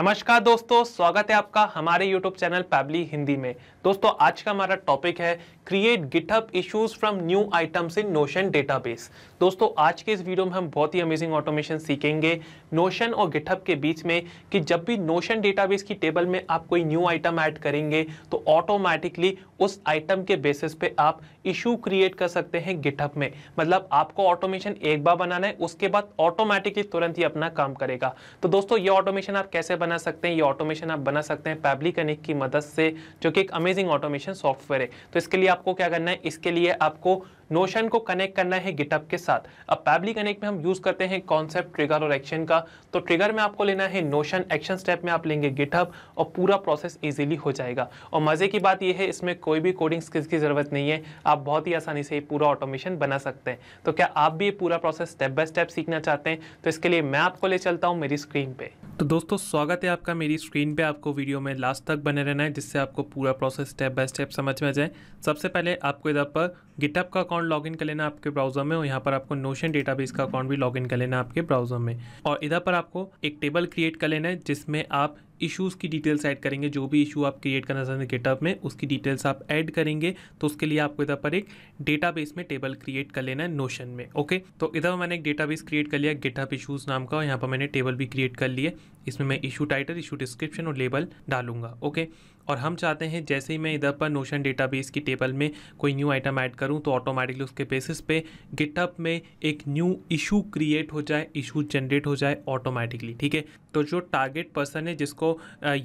नमस्कार दोस्तों स्वागत है आपका हमारे YouTube चैनल पैबली हिंदी में दोस्तों आज का हमारा टॉपिक है create GitHub issues from new items in Notion database दोस्तों आज के इस वीडियो में हम बहुत ही अमेजिंग ऑटोमेशन सीखेंगे नोशन और गिटहब के बीच में कि जब भी नोशन डेटाबेस की टेबल में आप कोई न्यू आइटम ऐड करेंगे तो ऑटोमेटिकली उस आइटम के बेसिस पे आप इशू क्रिएट कर सकते हैं गिटहब में मतलब आपको ऑटोमेशन एक बार बनाना है उसके बाद ऑटोमेटिकली तुरंत ही अपना काम करेगा तो दोस्तों ये ऑटोमेशन आप कैसे बना सकते हैं ये ऑटोमेशन आप बना सकते हैं पैबली कनेक्ट की मदद से जो कि एक अमेजिंग ऑटोमेशन सॉफ्टवेयर है तो इसके लिए आपको क्या करना है इसके लिए आपको नोशन को कनेक्ट करना है गिटअप के साथ अब पैबली कनेक्ट में हम यूज़ करते हैं कॉन्सेप्ट ट्रिगर और एक्शन का तो ट्रिगर में आपको लेना है नोशन एक्शन स्टेप में आप लेंगे गिटअप और पूरा प्रोसेस ईजिली हो जाएगा और मज़े की बात यह है इसमें कोई भी कोडिंग स्किल्स की ज़रूरत नहीं है आप बहुत ही आसानी से पूरा ऑटोमेशन बना सकते हैं तो क्या आप भी पूरा प्रोसेस स्टेप बाय स्टेप सीखना चाहते हैं तो इसके लिए मैं आपको ले चलता हूँ मेरी स्क्रीन पे तो दोस्तों स्वागत है आपका मेरी स्क्रीन पे आपको वीडियो में लास्ट तक बने रहना है जिससे आपको पूरा प्रोसेस स्टेप बाय स्टेप समझ में आ जाए सबसे पहले आपको इधर पर गिटअप का अकाउंट लॉगिन कर लेना आपके ब्राउजर में और यहाँ पर आपको नोशन डेटाबेस का अकाउंट भी लॉगिन कर लेना आपके ब्राउजर में और इधर पर आपको एक टेबल क्रिएट कर लेना है जिसमें आप इशूज की डिटेल्स ऐड करेंगे जो भी इशू आप क्रिएट करना चाहते हैं गेटअप में उसकी डिटेल्स आप ऐड करेंगे तो उसके लिए आपको इधर पर एक डेटाबेस में टेबल क्रिएट कर लेना है नोशन में ओके तो इधर मैंने एक डेटाबेस क्रिएट कर लिया गेटअप इशूज़ नाम का और यहाँ पर मैंने टेबल भी क्रिएट कर लिए इसमें मैं इशू टाइटल इशू डिस्क्रिप्शन और लेबल डालूंगा ओके और हम चाहते हैं जैसे ही मैं इधर पर नोशन डेटाबेस की टेबल में कोई न्यू आइटम ऐड करूं तो ऑटोमेटिकली उसके बेसिस पे गिटअप में एक न्यू इशू क्रिएट हो जाए इशू जनरेट हो जाए ऑटोमेटिकली ठीक है तो जो टारगेट पर्सन है जिसको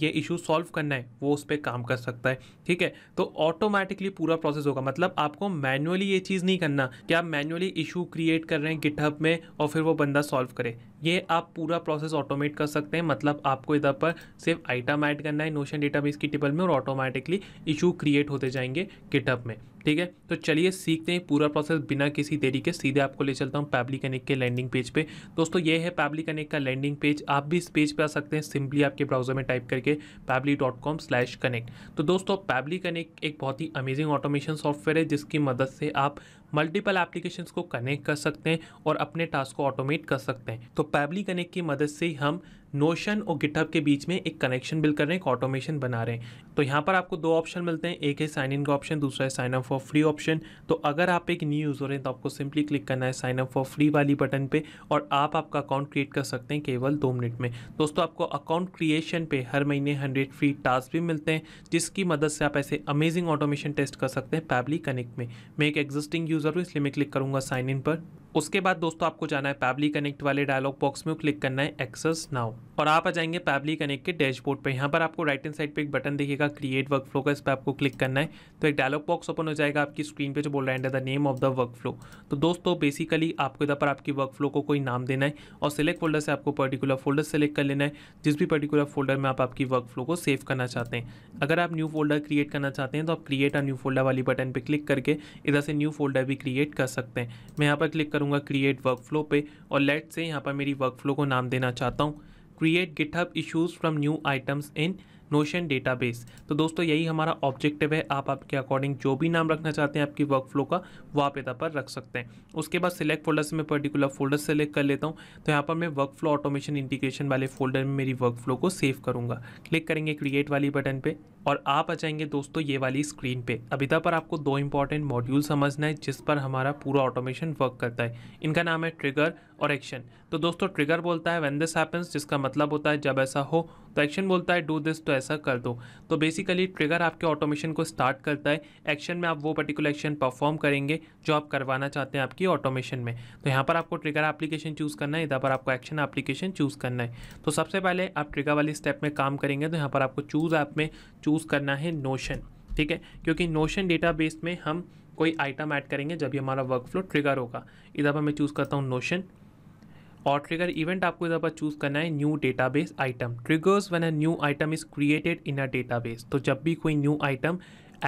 ये इशू सॉल्व करना है वो उस पर काम कर सकता है ठीक है तो ऑटोमेटिकली पूरा प्रोसेस होगा मतलब आपको मैनुअली ये चीज़ नहीं करना कि आप मैनुअली इशू क्रिएट कर रहे हैं गिटहब में और फिर वो बंदा सॉल्व करे ये आप पूरा प्रोसेस ऑटोमेट कर सकते हैं मतलब आपको इधर पर सिर्फ आइटम ऐड करना है नोशन डेटाबेस की टेबल में और ऑटोमेटिकली इशू क्रिएट होते जाएंगे गिटहब में ठीक है तो चलिए सीखते हैं पूरा प्रोसेस बिना किसी देरी के सीधे आपको ले चलता हूँ पैबली कनेक्ट के लैंडिंग पेज पे दोस्तों ये है पैबली कनेक्ट का लैंडिंग पेज आप भी इस पेज पे आ सकते हैं सिंपली आपके ब्राउजर में टाइप करके Pabbly dot com slash connect तो दोस्तों पैबली कनेक्ट एक बहुत ही अमेजिंग ऑटोमेशन सॉफ्टवेयर है जिसकी मदद से आप मल्टीपल एप्लीकेशंस को कनेक्ट कर सकते हैं और अपने टास्क को ऑटोमेट कर सकते हैं तो पैबली कनेक्ट की मदद से हम नोशन और गिटहब के बीच में एक कनेक्शन बिल्ड कर रहे हैं एक ऑटोमेशन बना रहे हैं तो यहाँ पर आपको दो ऑप्शन मिलते हैं एक है साइन इन का ऑप्शन दूसरा है sign up for free option तो अगर आप एक न्यू यूज़र हैं तो आपको सिंपली क्लिक करना है साइन अप फॉर फ्री वाली बटन पे और आप आपका अकाउंट क्रिएट कर सकते हैं केवल दो मिनट में दोस्तों आपको अकाउंट क्रिएशन पे हर महीने हंड्रेड फ्री टास्क भी मिलते हैं जिसकी मदद से आप ऐसे अमेजिंग ऑटोमेशन टेस्ट कर सकते हैं पैबली कनेक्ट में मैं एक एग्जिस्टिंग यूज़र हूँ इसलिए मैं क्लिक करूँगा साइन इन पर उसके बाद दोस्तों आपको जाना है पैबली कनेक्ट वाले डायलॉग बॉक्स में क्लिक करना है एक्सेस नाउ और आप आ जाएंगे पैबली कनेक्ट के डैशबोर्ड पे यहाँ पर आपको राइट हैंड साइड पे एक बटन देखिएगा क्रिएट वर्क फ्लो का इस पर आपको क्लिक करना है तो एक डायलॉग बॉक्स ओपन हो जाएगा आपकी स्क्रीन पे जो बोल रहा है the name of the workflow तो दोस्तों बेसिकली आपको इधर पर आपकी वर्क फ्लो को कोई नाम देना है और सिलेक्ट फोल्डर से आपको पर्टिकुलर फोल्डर सेलेक्ट कर लेना है जिस भी पर्टिकुलर फोल्डर में आप आपकी वर्क फ्लो को सेव करना चाहते हैं अगर आप न्यू फोल्डर क्रिएट करना चाहते हैं तो आप क्रिएट और न्यू फोल्डर वाली बटन पर क्लिक करके इधर से न्यू फोल्डर भी क्रिएट कर सकते हैं मैं यहाँ पर क्लिक करूँगा क्रिएट वर्क फ्लो पर और लेट से यहाँ पर मेरी वर्क फ्लो को नाम देना चाहता हूँ create GitHub issues from new items in Notion database तो दोस्तों यही हमारा ऑब्जेक्टिव है आप आपके अकॉर्डिंग जो भी नाम रखना चाहते हैं आपकी वर्क फ्लो का वो आप यहाँ पर रख सकते हैं उसके बाद सिलेक्ट फोल्डर से मैं पर्टिकुलर फोल्डर सेलेक्ट कर लेता हूँ तो यहाँ पर मैं वर्क फ्लो ऑटोमेशन इंटीग्रेशन वाले फोल्डर में मेरी वर्क फ्लो को सेव करूँगा क्लिक करेंगे क्रिएट वाली बटन पर और आप आ जाएंगे दोस्तों ये वाली स्क्रीन पे तक पर आपको दो इंपॉर्टेंट मॉड्यूल समझना है जिस पर हमारा पूरा ऑटोमेशन वर्क करता है इनका नाम है ट्रिगर और एक्शन तो दोस्तों ट्रिगर बोलता है वेन दिस हैपन्स जिसका मतलब होता है जब ऐसा हो तो एक्शन बोलता है डू दिस तो ऐसा कर दो तो बेसिकली ट्रिगर आपके ऑटोमेशन को स्टार्ट करता है एक्शन में आप वो पर्टिकुलर एक्शन परफॉर्म करेंगे जो आप करवाना चाहते हैं आपकी ऑटोमेशन में तो यहाँ पर आपको ट्रिगर एप्लीकेशन चूज़ करना है इधर पर आपको एक्शन एप्लीकेशन चूज़ करना है तो सबसे पहले आप ट्रिगर वाली स्टेप में काम करेंगे तो यहाँ पर आपको चूज़ ऐप में चूज चूज़ करना है नोशन ठीक है क्योंकि नोशन डेटाबेस में हम कोई आइटम ऐड करेंगे जब ये हमारा वर्क फ्लो ट्रिगर होगा इधर पर मैं चूज़ करता हूँ नोशन और ट्रिगर इवेंट आपको इधर पर चूज़ करना है new database item triggers when a new item is created in a database तो जब भी कोई न्यू आइटम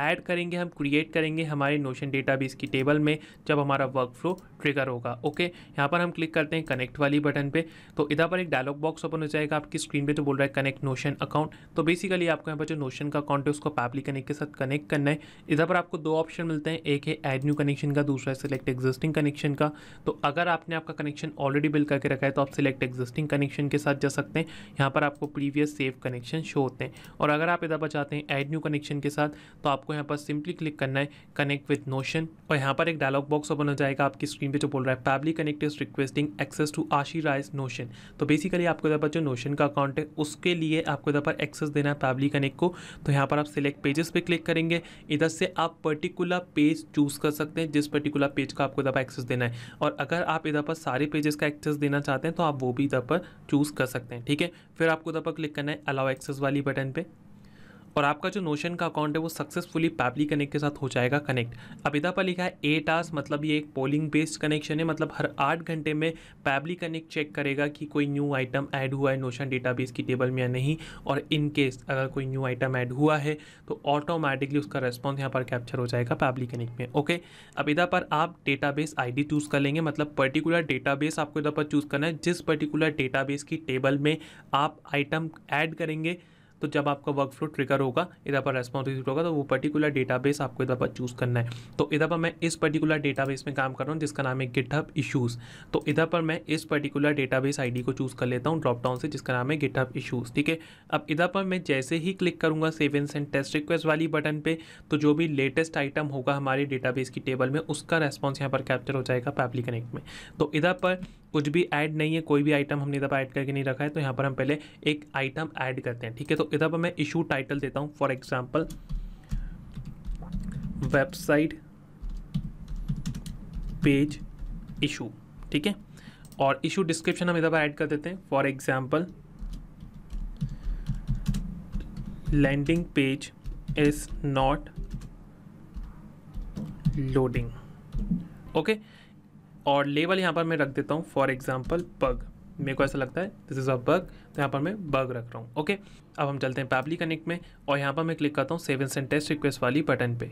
ऐड करेंगे हम क्रिएट करेंगे हमारे नोशन डेटाबेस की टेबल में जब हमारा वर्क फ्लो ट्रिगर होगा ओके यहाँ पर हम क्लिक करते हैं कनेक्ट वाली बटन पे तो इधर पर एक डायलॉग बॉक्स ओपन हो जाएगा आपकी स्क्रीन पे तो बोल रहा है कनेक्ट नोशन अकाउंट तो बेसिकली आपको यहाँ पर जो नोशन का अकाउंट है उसको पैपली कनेक्ट के साथ कनेक्ट करना है इधर पर आपको दो ऑप्शन मिलते हैं एक है एड न्यू कनेक्शन का दूसरा है सिलेक्ट एग्जिस्टिंग कनेक्शन का तो अगर आपने आपका कनेक्शन ऑलरेडी बिल करके रखा है तो आप सिलेक्ट एग्जिस्टिंग कनेक्शन के साथ जा सकते हैं यहाँ पर आपको प्रीवियस सेव कनेक्शन शो होते हैं और अगर आप इधर पर चाहते हैं एड न्यू कनेक्शन के साथ तो आप आपको यहाँ पर सिंपली क्लिक करना है कनेक्ट विथ नोशन और यहाँ पर एक डायलॉग बॉक्स ओपन हो जाएगा आपकी स्क्रीन पे जो बोल रहा है family connect is requesting access to authorize Notion तो बेसिकली आपको यहाँ पर जो नोशन का अकाउंट है उसके लिए आपको यहाँ पर एक्सेस देना है फैमिली कनेक्ट को तो यहाँ पर आप सिलेक्ट पेजेस पर क्लिक करेंगे इधर से आप पर्टिकुलर पेज चूज़ कर सकते हैं जिस पर्टिकुलर पेज का आपको इधर एक्सेस देना है और अगर आप इधर पर सारे पेजेस का एक्सेस देना चाहते हैं तो आप वो भी इधर पर चूज़ कर सकते हैं ठीक है फिर आपको इधर पर क्लिक करना है अलाउ एक्सेस वाली बटन पर और आपका जो नोशन का अकाउंट है वो सक्सेसफुली पैपली कनेक्ट के साथ हो जाएगा कनेक्ट अब इधर पर लिखा है एट आवर्स मतलब ये एक पोलिंग बेस्ड कनेक्शन है मतलब हर आठ घंटे में पैपली कनेक्ट चेक करेगा कि कोई न्यू आइटम ऐड हुआ है नोशन डेटाबेस की टेबल में या नहीं और इनकेस अगर कोई न्यू आइटम ऐड हुआ है तो ऑटोमेटिकली उसका रेस्पॉन्स यहाँ पर कैप्चर हो जाएगा पैपली कनेक्ट में ओके अब इधर पर आप डेटा बेस चूज़ कर लेंगे मतलब पर्टिकुलर डेटा आपको इधर पर चूज़ करना है जिस पर्टिकुलर डेटाबेस की टेबल में आप आइटम ऐड करेंगे तो जब आपका वर्क फ्लो ट्रिकर होगा इधर पर रेस्पॉन्स रिसीव होगा तो वो पर्टिकुलर डेटाबेस आपको इधर पर चूज़ करना है तो इधर पर मैं इस पर्टिकुलर डेटाबेस में काम कर रहा हूँ जिसका नाम है गिटअप इशूज़ तो इधर पर मैं इस पर्टिकुलर डेटाबेस आईडी को चूज़ कर लेता हूँ ड्रॉपडाउन से जिसका नाम है गिटअप इशूज़ ठीक है अब इधर पर मैं जैसे ही क्लिक करूँगा save and and send test request वाली बटन पर तो जो भी लेटेस्ट आइटम होगा हमारे डेटाबेस की टेबल में उसका रेस्पॉन्स यहाँ पर कैप्चर हो जाएगा पैपली कनेक्ट में तो इधर पर कुछ भी ऐड नहीं है कोई भी आइटम हमने इधर पर ऐड करके नहीं रखा है तो यहाँ पर हम पहले एक आइटम ऐड करते हैं ठीक है तो इधर पर मैं इशू टाइटल देता हूँ for example website page issue ठीक है और इशू डिस्क्रिप्शन हम इधर पर ऐड कर देते हैं for example landing page is not loading okay okay? और लेवल यहाँ पर मैं रख देता हूँ फॉर एग्जाम्पल बग मेरे को ऐसा लगता है दिस इज़ अ बग तो यहाँ पर मैं बग रख रहा हूँ ओके अब हम चलते हैं पैबली कनेक्ट में और यहाँ पर मैं क्लिक करता हूँ सेवन सेंट टेस्ट रिक्वेस्ट वाली बटन पे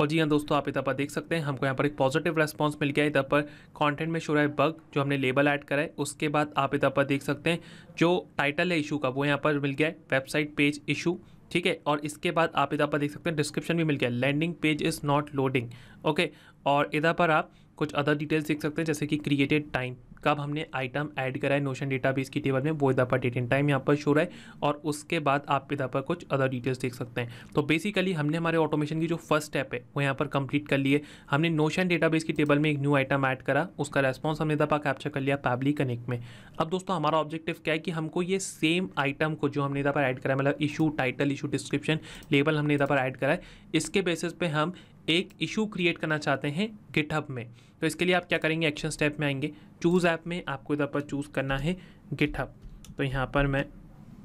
और जी हाँ दोस्तों आप इधर पर देख सकते हैं हमको यहाँ पर एक पॉजिटिव रेस्पॉन्स मिल गया इधर पर कंटेंट में शुरू है बग जो हमने लेबल ऐड करा है उसके बाद आप इधर पर देख सकते हैं जो टाइटल है इशू का वो यहाँ पर मिल गया है वेबसाइट पेज इशू ठीक है और इसके बाद आप इधर पर देख सकते हैं डिस्क्रिप्शन भी मिल गया landing page is not loading okay और इधर पर आप कुछ अदर डिटेल्स देख सकते हैं जैसे कि क्रिएटेड टाइम कब हमने आइटम ऐड करा है नोशन डेटाबेस की टेबल में वो इधर पर डेट एंड टाइम यहाँ पर शो रहा है और उसके बाद आप इधर पर कुछ अदर डिटेल्स देख सकते हैं तो बेसिकली हमने हमारे ऑटोमेशन की जो फर्स्ट स्टेप है वो यहाँ पर कंप्लीट कर लिए हमने नोशन डेटाबेस की टेबल में एक न्यू आइटम ऐड करा उसका रेस्पॉन्स हमने इधर पर कैप्चर कर लिया पैबली कनेक्ट में अब दोस्तों हमारा ऑब्जेक्टिव क्या है कि हमको ये सेम आइटम को जो हमने इधर पर ऐड करा मतलब issue title issue description label हमने इधर पर ऐड करा है इसके बेसिस पे हम एक इशू क्रिएट करना चाहते हैं गिटहब में तो इसके लिए आप क्या करेंगे एक्शन स्टेप में आएंगे चूज़ ऐप में आपको इधर पर चूज़ करना है गिटहब तो यहाँ पर मैं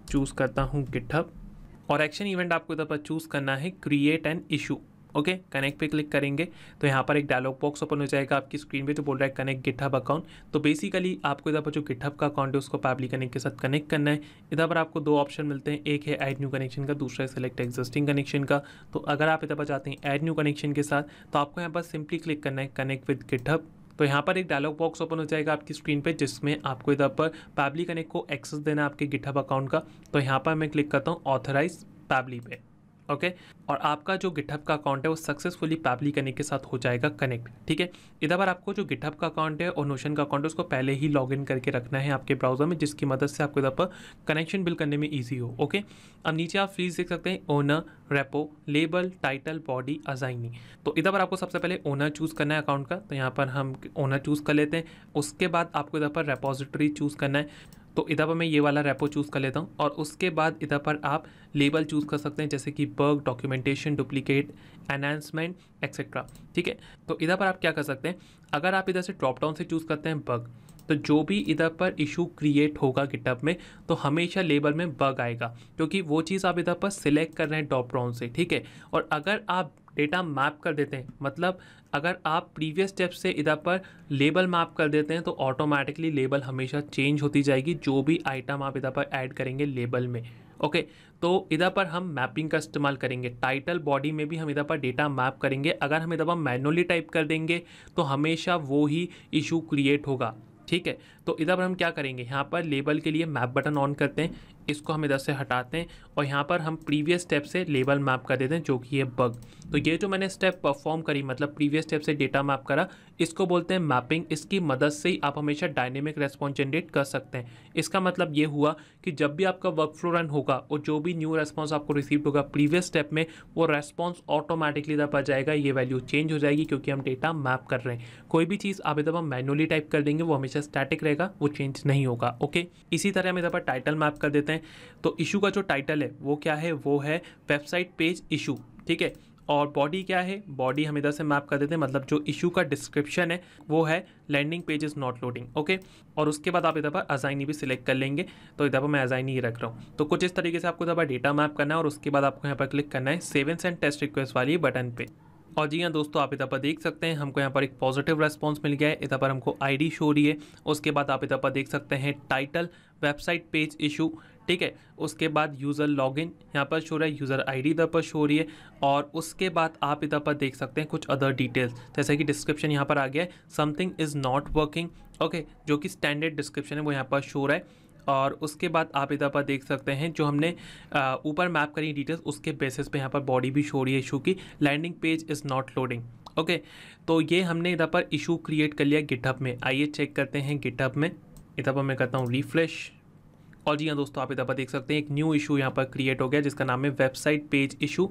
चूज़ करता हूँ गिटहब और एक्शन इवेंट आपको इधर पर चूज़ करना है create an issue okay connect पे क्लिक करेंगे तो यहाँ पर एक डायलॉग बॉक्स ओपन हो जाएगा आपकी स्क्रीन पे तो बोल रहा है कनेक्ट गिटहब अकाउंट तो बेसिकली आपको इधर पर जो गिटहब का अकाउंट है उसको पैबली कनेक्ट के साथ कनेक्ट करना है इधर पर आपको दो ऑप्शन मिलते हैं एक है ऐड न्यू कनेक्शन का दूसरा है सेलेक्ट एग्जिस्टिंग कनेक्शन का तो अगर आप इधर पर चाहते हैं ऐड न्यू कनेक्शन के साथ तो आपको यहाँ पर सिंपली क्लिक करना है कनेक्ट विद गिटहब तो यहाँ पर एक डायलॉग बॉक्स ओपन हो जाएगा आपकी स्क्रीन पे जिसमें आपको इधर पर पैबली कनेक्ट को एक्सेस देना है आपके गिटहब अकाउंट का तो यहाँ पर मैं क्लिक करता हूँ ऑथराइज पैबली पे ओके और आपका जो गिटहब का अकाउंट है वो सक्सेसफुली पैबली करने के साथ हो जाएगा कनेक्ट ठीक है इधर पर आपको जो गिटहब का अकाउंट है और नोशन का अकाउंट है उसको पहले ही इन करके रखना है आपके ब्राउजर में जिसकी मदद से आपको इधर पर कनेक्शन बिल करने में ईजी हो ओके अब नीचे आप फीस देख सकते हैं owner repo label title body assignee तो इधर पर आपको सबसे पहले ओनर चूज़ करना है अकाउंट का तो यहाँ पर हम ओनर चूज़ कर लेते हैं उसके बाद आपको इधर पर रेपोजिटरी चूज़ करना है तो इधर पर मैं ये वाला रेपो चूज़ कर लेता हूँ और उसके बाद इधर पर आप लेबल चूज़ कर सकते हैं जैसे कि bug documentation duplicate enhancement etcetera ठीक है तो इधर पर आप क्या कर सकते हैं अगर आप इधर से ड्रॉप डाउन से चूज़ करते हैं बर्ग तो जो भी इधर पर इशू क्रिएट होगा गिटअप में तो हमेशा लेबल में बग आएगा क्योंकि वो चीज़ आप इधर पर सिलेक्ट कर रहे हैं डॉप ड्राउन से ठीक है और अगर आप डेटा मैप कर देते हैं मतलब अगर आप प्रीवियस स्टेप से इधर पर लेबल मैप कर देते हैं तो ऑटोमेटिकली लेबल हमेशा चेंज होती जाएगी जो भी आइटम आप इधर पर ऐड करेंगे लेबल में ओके okay, तो इधर पर हम मैपिंग का इस्तेमाल करेंगे टाइटल बॉडी में भी हम इधर पर डेटा मैप करेंगे अगर हम इधर पर मैनुअली टाइप कर देंगे तो हमेशा वो ही इशू क्रिएट होगा ठीक है तो इधर पर हम क्या करेंगे यहाँ पर लेबल के लिए मैप बटन ऑन करते हैं इसको हम इधर से हटाते हैं और यहाँ पर हम प्रीवियस स्टेप से लेबल मैप कर देते हैं जो कि है बग तो ये जो मैंने स्टेप परफॉर्म करी मतलब प्रीवियस स्टेप से डेटा मैप करा इसको बोलते हैं मैपिंग इसकी मदद से ही आप हमेशा डायनेमिक रेस्पॉन्स जनरेट कर सकते हैं इसका मतलब ये हुआ कि जब भी आपका वर्क फ्लो रन होगा और जो भी न्यू रेस्पॉन्स आपको रिसीव होगा प्रीवियस स्टेप में वो रेस्पॉन्स ऑटोमेटिकली इधर पर जाएगा ये वैल्यू चेंज हो जाएगी क्योंकि हम डेटा मैप कर रहे हैं कोई भी चीज़ आप इधर पर मैनुअली टाइप कर देंगे वो हमेशा स्टैटिक रहेगा वो चेंज नहीं होगा ओके इसी तरह हम इधर पर टाइटल मैप कर देते हैं हैं तो इशू का जो टाइटल है वो क्या है वो है वेबसाइट पेज इशू ठीक है और बॉडी क्या है बॉडी हम इधर से मैप कर देते हैं मतलब जो इशू का डिस्क्रिप्शन है वो है landing page is not loading okay और उसके बाद आप इधर पर अजाइनी भी सिलेक्ट कर लेंगे तो इधर पर मैं अजाइनी ही रख रहा हूँ तो कुछ इस तरीके से आपको इधर पर डेटा मैप करना है और उसके बाद आपको यहाँ पर क्लिक करना है सेवन सेंड टेस्ट रिक्वेस्ट वाली बटन पर और जी हाँ दोस्तों आप इधर पर देख सकते हैं हमको यहाँ पर एक पॉजिटिव रेस्पॉन्स मिल गया है इधर पर हमको आईडी शो रही है उसके बाद आप इधर पर देख सकते हैं टाइटल वेबसाइट पेज इशू ठीक है उसके बाद यूज़र लॉगिन यहाँ पर शो रहा है यूज़र आईडी इधर पर शो रही है और उसके बाद आप इधर पर देख सकते हैं कुछ अदर डिटेल्स जैसे कि डिस्क्रिप्शन यहाँ पर आ गया है something is not working okay जो कि स्टैंडर्ड डिस्क्रिप्शन है वो यहाँ पर शो रहा है और उसके बाद आप इधर पर देख सकते हैं जो हमने ऊपर मैप करी डिटेल्स उसके बेसिस पे यहाँ पर बॉडी भी शो रही है इशू की landing page is not loading okay तो ये हमने इधर पर इशू क्रिएट कर लिया गिटहब में आइए चेक करते हैं गिटहब में इधर पर मैं करता हूँ रिफ्रेश और जी हाँ दोस्तों आप इधर पर देख सकते हैं एक न्यू इशू यहाँ पर क्रिएट हो गया जिसका नाम है वेबसाइट पेज इशू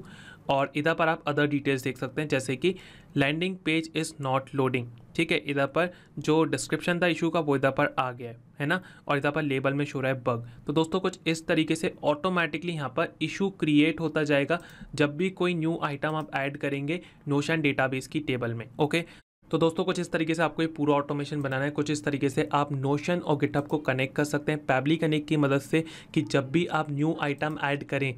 और इधर पर आप अदर डिटेल्स देख सकते हैं जैसे कि landing page is not loading ठीक है इधर पर जो डिस्क्रिप्शन था इशू का वो इधर पर आ गया है है ना और इधर पर लेबल में शो रहा है बग तो दोस्तों कुछ इस तरीके से ऑटोमेटिकली यहाँ पर इशू क्रिएट होता जाएगा जब भी कोई न्यू आइटम आप ऐड करेंगे नोशन डेटाबेस की टेबल में ओके तो दोस्तों कुछ इस तरीके से आपको ये पूरा ऑटोमेशन बनाना है कुछ इस तरीके से आप नोशन और गिटअप को कनेक्ट कर सकते हैं पैबली कनेक्ट की मदद से कि जब भी आप न्यू आइटम ऐड करें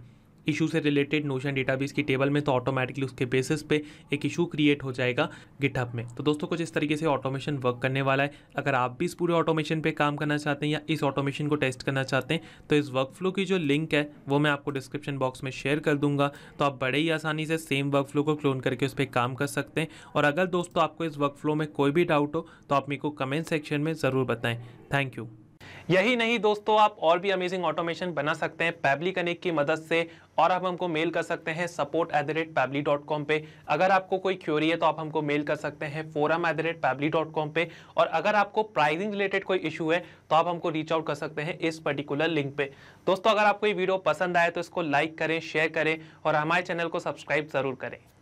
इशू से रिलेटेड नोशन डेटाबेस की टेबल में तो ऑटोमेटिकली उसके बेसिस पे एक इशू क्रिएट हो जाएगा गिटहब में तो दोस्तों कुछ इस तरीके से ऑटोमेशन वर्क करने वाला है अगर आप भी इस पूरे ऑटोमेशन पे काम करना चाहते हैं या इस ऑटोमेशन को टेस्ट करना चाहते हैं तो इस वर्क फ्लो की जो लिंक है वो मैं आपको डिस्क्रिप्शन बॉक्स में शेयर कर दूंगा तो आप बड़े ही आसानी से सेम वर्क फ्लो को क्लोन करके उस पर काम कर सकते हैं और अगर दोस्तों आपको इस वर्क फ्लो में कोई भी डाउट हो तो आप मेरे को कमेंट सेक्शन में ज़रूर बताएं थैंक यू यही नहीं दोस्तों आप और भी अमेजिंग ऑटोमेशन बना सकते हैं पैबली कनेक्ट की मदद से और आप हमको मेल कर सकते हैं support at the rate Pabbly dot com पर अगर आपको कोई क्यूरी है तो आप हमको मेल कर सकते हैं forum at the rate Pabbly dot com पर और अगर आपको प्राइजिंग रिलेटेड कोई इशू है तो आप हमको रीच आउट कर सकते हैं इस पर्टिकुलर लिंक पे दोस्तों अगर आपको ये वीडियो पसंद आए तो इसको लाइक करें शेयर करें और हमारे चैनल को सब्सक्राइब ज़रूर करें